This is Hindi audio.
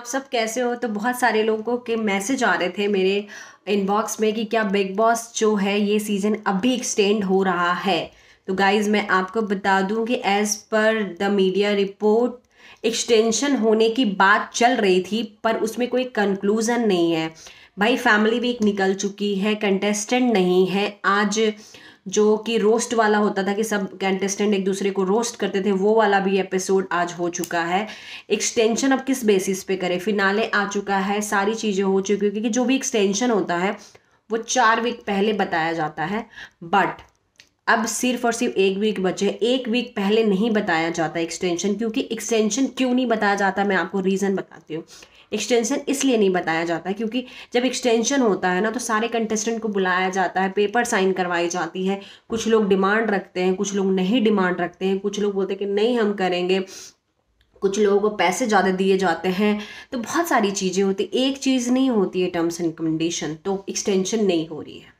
आप सब कैसे हो तो बहुत सारे लोगों के मैसेज आ रहे थे मेरे इनबॉक्स में कि क्या बिग बॉस जो है ये सीज़न अभी एक्सटेंड हो रहा है तो गाइज मैं आपको बता दूं कि as per the media report extension होने की बात चल रही थी पर उसमें कोई कंक्लूज़न नहीं है भाई फैमिली वीक निकल चुकी है कंटेस्टेंट नहीं है आज जो कि रोस्ट वाला होता था कि सब कंटेस्टेंट एक दूसरे को रोस्ट करते थे वो वाला भी एपिसोड आज हो चुका है एक्सटेंशन अब किस बेसिस पे करें फिनाले आ चुका है सारी चीज़ें हो चुकी क्योंकि जो भी एक्सटेंशन होता है वो चार वीक पहले बताया जाता है बट अब सिर्फ और सिर्फ एक वीक बचे एक वीक पहले नहीं बताया जाता एक्सटेंशन क्योंकि एक्सटेंशन क्यों नहीं बताया जाता मैं आपको रीज़न बताती हूँ एक्सटेंशन इसलिए नहीं बताया जाता क्योंकि जब एक्सटेंशन होता है ना तो सारे कंटेस्टेंट को बुलाया जाता है पेपर साइन करवाई जाती है कुछ लोग डिमांड रखते हैं कुछ लोग नहीं डिमांड रखते हैं कुछ लोग बोलते हैं कि नहीं हम करेंगे कुछ लोगों को पैसे ज़्यादा दिए जाते हैं तो बहुत सारी चीज़ें होती एक चीज़ नहीं होती है टर्म्स एंड कंडीशन तो एक्सटेंशन नहीं हो रही है